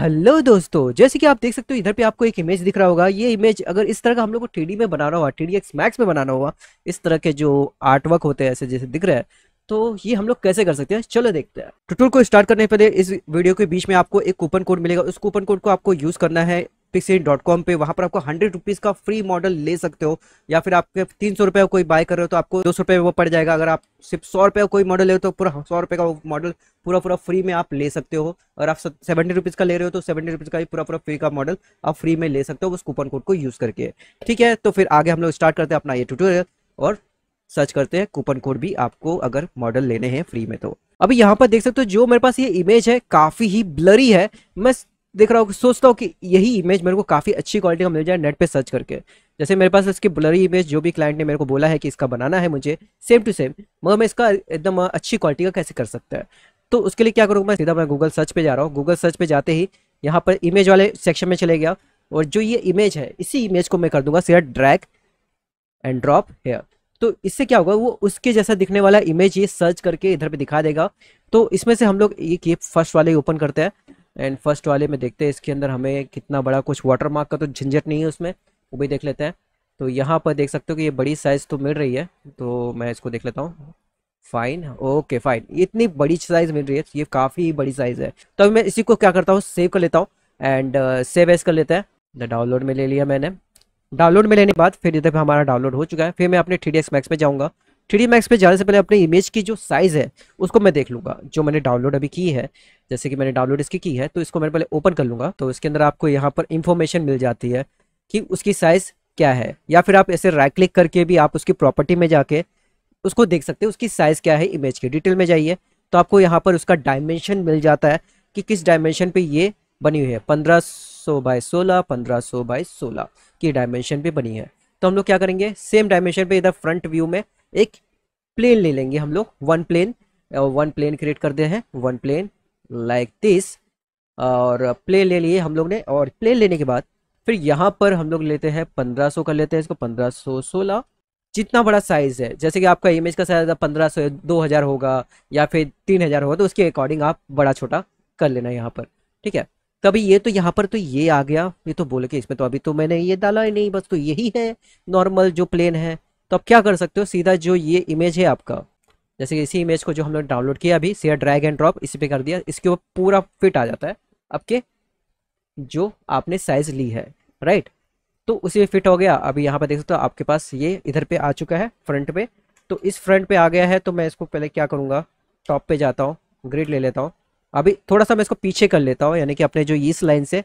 hello दोस्तों जैसे कि आप देख सकते हो इधर पे आपको एक इमेज दिख रहा होगा ये इमेज अगर इस तरह का हम लोग को टी में बनाना हुआ टी मैक्स में बनाना हुआ इस तरह के जो आर्टवर्क होते हैं ऐसे जैसे दिख रहा है तो ये हम लोग कैसे कर सकते हैं चलो देखते हैं ट्यूटोरियल को स्टार्ट करने पहले इस वीडियो के बीच में आपको एक कूपन कोड मिलेगा उस कूपन कोड को आपको यूज करना है पिक्सिट डॉट कॉम पे वहां पर आपको हंड्रेड रुपीज़ का फ्री मॉडल ले सकते हो या फिर आपके तीन सौ रुपये कोई बाय कर रहे हो तो आपको दो सौ रुपये वो पड़ जाएगा अगर आप सिर्फ सौ रुपये का कोई मॉडल ले तो पूरा सौ रुपये का मॉडल पूरा पूरा फ्री में आप ले सकते हो और आप सेवेंटी रुपीज़ का ले रहे हो तो सेवेंटी रुपीज़ का पूरा पूरा फ्री का मॉडल आप फ्री में ले सकते हो उस कूपन कोड को यूज़ करके ठीक है तो फिर आगे हम लोग स्टार्ट करते हैं अपना ये ट्यूटोरियल और सर्च करते हैं कूपन कोड भी आपको अगर मॉडल लेने हैं फ्री में तो अभी यहाँ पर देख सकते हो जो मेरे पास ये इमेज है काफ़ी ही ब्लरी है मैं देख रहा हूँ सोचता हूँ कि यही इमेज मेरे को काफ़ी अच्छी क्वालिटी का मिल जाए नेट पे सर्च करके जैसे मेरे पास इसकी ब्लरी इमेज जो भी क्लाइंट ने मेरे को बोला है कि इसका बनाना है मुझे सेम टू सेम मगर मैं इसका एकदम अच्छी क्वालिटी का कैसे कर सकता है तो उसके लिए क्या करूँगा मैं सीधा मैं गूगल सर्च पर जा रहा हूँ गूगल सर्च पर जाते ही यहाँ पर इमेज वाले सेक्शन में चले गया और जो ये इमेज है इसी इमेज को मैं कर दूंगा सीधा ड्रैक एंड ड्रॉप हेयर तो इससे क्या होगा वो उसके जैसा दिखने वाला इमेज ये सर्च करके इधर पे दिखा देगा तो इसमें से हम लोग ये फर्स्ट वाले ओपन करते हैं एंड फर्स्ट वाले में देखते हैं इसके अंदर हमें कितना बड़ा कुछ वाटर मार्क का तो झंझट नहीं है उसमें वो भी देख लेते हैं तो यहाँ पर देख सकते हो कि ये बड़ी साइज़ तो मिल रही है तो मैं इसको देख लेता हूँ फाइन ओके फाइन इतनी बड़ी साइज़ मिल रही है ये काफ़ी बड़ी साइज़ है तो अभी मैं इसी को क्या करता हूँ सेव कर लेता हूँ एंड सेव एस कर लेते हैं डाउनलोड में ले लिया मैंने डाउनलोड में लेने के बाद फिर इधर पे हमारा डाउनलोड हो चुका है फिर मैं अपने थ्री डी एक्स मैक्स में जाऊँगा थ्री मैक्स पे जाने से पहले अपने इमेज की जो साइज़ है उसको मैं देख लूँगा जो मैंने डाउनलोड अभी की है जैसे कि मैंने डाउनलोड इसकी की है तो इसको मैंने पहले ओपन कर लूँगा तो इसके अंदर आपको यहाँ पर इंफॉर्मेशन मिल जाती है कि उसकी साइज़ क्या है या फिर आप ऐसे राइट क्लिक करके भी आप उसकी प्रॉपर्टी में जाके उसको देख सकते हैं उसकी साइज़ क्या है इमेज की डिटेल में जाइए तो आपको यहाँ पर उसका डायमेंशन मिल जाता है कि किस डायमेंशन पे ये बनी हुई है पंद्रह सौ बाय सोलह पंद्रह सौ बाय सोलह की डायमेंशन पे बनी है तो हम लोग क्या करेंगे सेम डायमेंशन पे इधर फ्रंट व्यू में एक प्लेन ले लेंगे हम लोग one plane one plane create कर दे हैं वन प्लेन लाइक दिस और प्लेन ले लिए हम लोग ने और प्लेन लेने के बाद फिर यहाँ पर हम लोग लेते हैं पंद्रह सौ कर लेते हैं इसको पंद्रह सौ सोलह जितना बड़ा साइज़ है जैसे कि आपका इमेज का साइज पंद्रह सौ दो हज़ार होगा या फिर तीन हज़ार होगा तो उसके अकॉर्डिंग आप बड़ा छोटा कर लेना यहाँ पर ठीक है तभी ये तो यहाँ पर तो ये आ गया ये तो बोले के इसमें तो अभी तो मैंने ये डाला ही नहीं बस तो यही है नॉर्मल जो प्लेन है तो आप क्या कर सकते हो सीधा जो ये इमेज है आपका जैसे कि इसी इमेज को जो हमने डाउनलोड किया अभी सीधा ड्रैग एंड ड्रॉप इसी पे कर दिया इसके ऊपर पूरा फिट आ जाता है आपके जो आपने साइज ली है राइट तो उसी में फिट हो गया अभी यहाँ पर देख सकते हो आपके पास ये इधर पे आ चुका है फ्रंट पे तो इस फ्रंट पे आ गया है तो मैं इसको पहले क्या करूँगा टॉप पे जाता हूँ ग्रिड ले लेता हूँ अभी थोड़ा सा मैं इसको पीछे कर लेता हूँ यानी कि अपने जो इस लाइन से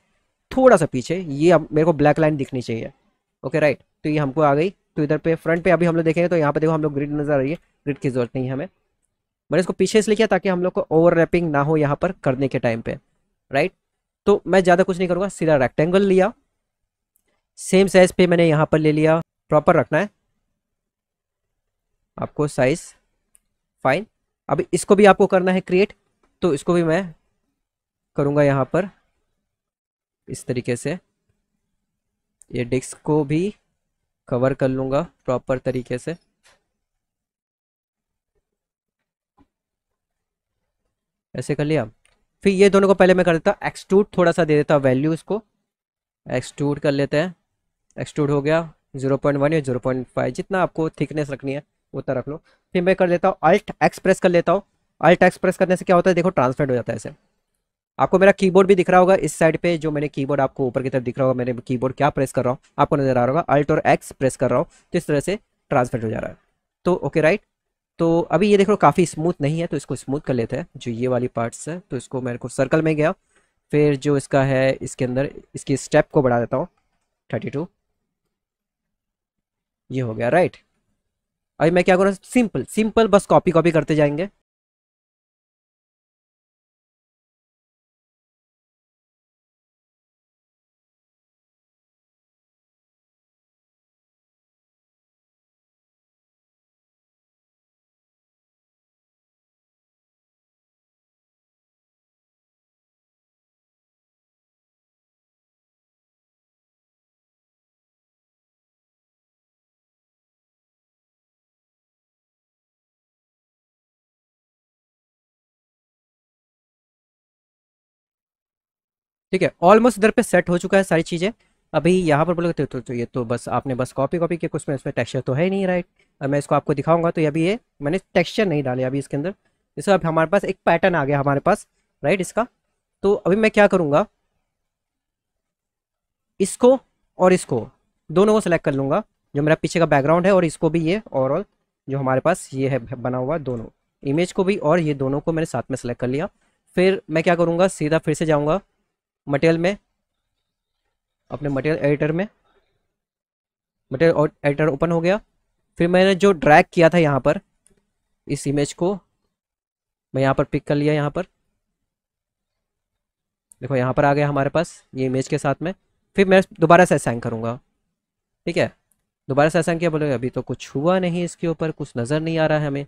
थोड़ा सा पीछे ये अब मेरे को ब्लैक लाइन दिखनी चाहिए ओके राइट तो ये हमको आ गई तो इधर पे फ्रंट पे अभी हम लोग देखेंगे तो यहाँ पे देखो हम लोग ग्रिड नजर आ रही है ग्रिड की जरूरत नहीं है हमें मैंने इसको पीछे इसलिए किया ताकि हम लोग को ओवरलैपिंग ना हो यहाँ पर करने के टाइम पे राइट तो मैं ज़्यादा कुछ नहीं करूँगा सीधा रेक्टेंगल लिया सेम साइज पे मैंने यहाँ पर ले लिया प्रॉपर रखना है आपको साइज फाइन अभी इसको भी आपको करना है क्रिएट तो इसको भी मैं करूँगा यहाँ पर इस तरीके से ये डिस्क को भी कवर कर लूंगा प्रॉपर तरीके से ऐसे कर लिया फिर ये दोनों को पहले मैं कर देता एक्सट्रूड थोड़ा सा दे देता वैल्यू इसको एक्सट्रूड कर लेते हैं एक्सट्रूड हो गया जीरो पॉइंट वन या जीरो पॉइंट फाइव जितना आपको थिकनेस रखनी है उतना रख लो फिर मैं कर लेता हूँ अल्ट एक्सप्रेस कर लेता हूँ अल्ट एक्सप्रेस करने से क्या होता है देखो ट्रांसफेंट हो जाता है ऐसे आपको मेरा कीबोर्ड भी दिख रहा होगा इस साइड पे जो मैंने कीबोर्ड आपको ऊपर की तरफ दिख रहा होगा मैंने कीबोर्ड क्या प्रेस कर रहा हूँ आपको नजर आ रहा होगा अल्ट और एक्स प्रेस कर रहा हूँ तो इस तरह से ट्रांसफर हो जा रहा है तो ओके राइट तो अभी ये देख लो काफ़ी स्मूथ नहीं है तो इसको स्मूथ कर लेते हैं जो ये वाली पार्ट्स है तो इसको मेरे को सर्कल में गया फिर जो इसका है इसके अंदर इसकी स्टेप को बढ़ा देता हूँ थर्टी टू ये हो गया राइट अभी मैं क्या करूँ सिंपल सिंपल बस कॉपी कॉपी करते जाएंगे ठीक है ऑलमोस्ट इधर पे सेट हो चुका है सारी चीज़ें अभी यहाँ पर बोलोगे तो, तो, तो ये तो बस आपने बस कॉपी कॉपी किया कुछ में इसमें टेक्सचर तो है नहीं राइट और मैं इसको आपको दिखाऊंगा तो अभी ये मैंने टेक्सचर नहीं डाले अभी इसके अंदर जैसे अब हमारे पास एक पैटर्न आ गया हमारे पास राइट इसका तो अभी मैं क्या करूँगा इसको और इसको दोनों को सिलेक्ट कर लूँगा जो मेरा पीछे का बैकग्राउंड है और इसको भी ये ओवरऑल जो हमारे पास ये है बना हुआ दोनों इमेज को भी और ये दोनों को मैंने साथ में सेलेक्ट कर लिया फिर मैं क्या करूँगा सीधा फिर से जाऊँगा मटेरियल में अपने मटेरियल एडिटर में मटेरियल एडिटर ओपन हो गया फिर मैंने जो ड्रैग किया था यहाँ पर इस इमेज को मैं यहाँ पर पिक कर लिया यहाँ पर देखो यहाँ पर आ गया हमारे पास ये इमेज के साथ में फिर मैं दोबारा से असाइन करूँगा ठीक है दोबारा से असाइन किया बोले अभी तो कुछ हुआ नहीं इसके ऊपर कुछ नज़र नहीं आ रहा है हमें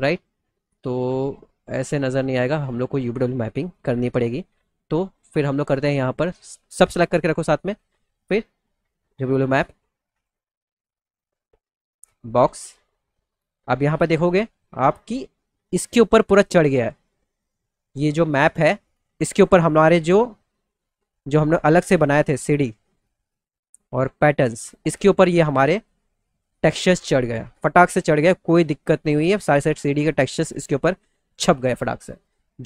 राइट तो ऐसे नज़र नहीं आएगा हम लोग को यू मैपिंग करनी पड़ेगी तो फिर हम लोग करते हैं यहाँ पर सब सेलेक्ट करके रखो साथ में फिर डब्ल्यू मैप बॉक्स अब यहाँ पर देखोगे आपकी इसके ऊपर पूरा चढ़ गया है ये जो मैप है इसके ऊपर हमारे जो जो हमने अलग से बनाए थे सीढ़ी और पैटर्न्स इसके ऊपर ये हमारे टेक्सचर्स चढ़ गए फटाक से चढ़ गए कोई दिक्कत नहीं हुई है सारे साइड सीढ़ी के टेक्सचर्स इसके ऊपर छप गए फटाक से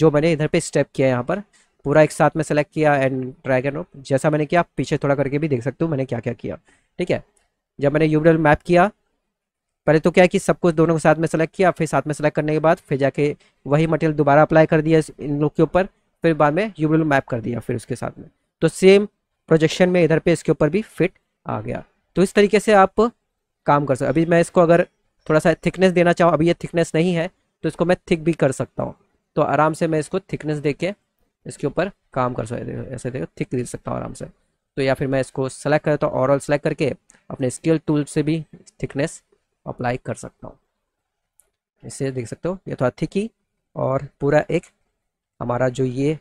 जो मैंने इधर पे स्टेप किया है यहाँ पर पूरा एक साथ में सेलेक्ट किया एंड ड्रैग एंड जैसा मैंने किया पीछे थोड़ा करके भी देख सकते हो मैंने क्या क्या किया ठीक है जब मैंने यूडल मैप किया पहले तो क्या है कि सब कुछ दोनों को साथ में सेलेक्ट किया फिर साथ में सेलेक्ट करने के बाद फिर जाके वही मटेरियल दोबारा अप्लाई कर दिया इन लोग के ऊपर फिर बाद में यूडल मैप कर दिया फिर उसके साथ में तो सेम प्रोजेक्शन में इधर पे इसके ऊपर भी फिट आ गया तो इस तरीके से आप काम कर सकते अभी मैं इसको अगर थोड़ा सा थिकनेस देना चाहूँ अभी ये थिकनेस नहीं है तो इसको मैं थिक भी कर सकता हूँ तो आराम से मैं इसको थिकनेस दे के इसके ऊपर काम कर सकते ऐसे देखो थिक दे सकता हूँ आराम से तो या फिर मैं इसको सेलेक्ट करता हूँ ओवरऑल सेलेक्ट करके अपने स्केल टूल से भी थिकनेस अप्लाई कर सकता हूँ इसे देख सकते हो ये थोड़ा थिक ही और पूरा एक हमारा जो ये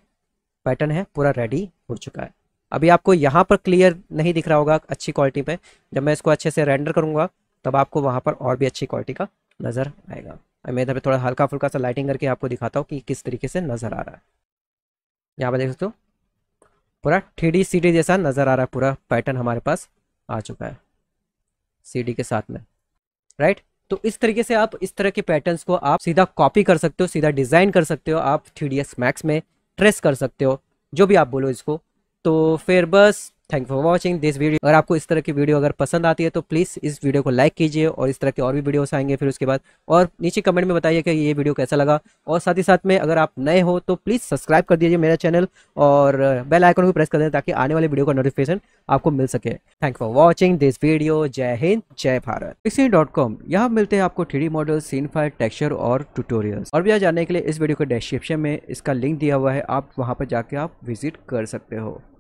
पैटर्न है पूरा रेडी हो चुका है अभी आपको यहाँ पर क्लियर नहीं दिख रहा होगा अच्छी क्वालिटी पे जब मैं इसको अच्छे से रेंडर करूँगा तब आपको वहाँ पर और भी अच्छी क्वालिटी का नज़र आएगा मैं इधर पे थोड़ा हल्का फुल्का सा लाइटिंग करके आपको दिखाता हूँ कि किस तरीके से नज़र आ रहा है यहाँ पर देख सकते हो पूरा थ्री डी जैसा नज़र आ रहा है पूरा पैटर्न हमारे पास आ चुका है सी के साथ में राइट तो इस तरीके से आप इस तरह के पैटर्न्स को आप सीधा कॉपी कर सकते हो सीधा डिज़ाइन कर सकते हो आप थ्री मैक्स में ट्रेस कर सकते हो जो भी आप बोलो इसको तो फिर बस thank for watching this video अगर आपको इस तरह की वीडियो अगर पसंद आती है तो प्लीज़ इस वीडियो को लाइक कीजिए और इस तरह के और भी वीडियोस आएंगे फिर उसके बाद और नीचे कमेंट में बताइए कि ये वीडियो कैसा लगा और साथ ही साथ में अगर आप नए हो तो प्लीज़ सब्सक्राइब कर दीजिए मेरा चैनल और बेल आइकन को प्रेस कर दें ताकि आने वाले वीडियो का नोटिफिकेशन आपको मिल सके thank for watching this video जय हिंद जय भारत पिक्सी डॉट कॉम यहाँ मिलते हैं आपको three model scene fire texture और ट्यूटोरियल और भी जानने के लिए इस वीडियो के डिस्क्रिप्शन में इसका लिंक दिया हुआ है आप वहाँ पर जाके आप विजिट कर सकते हो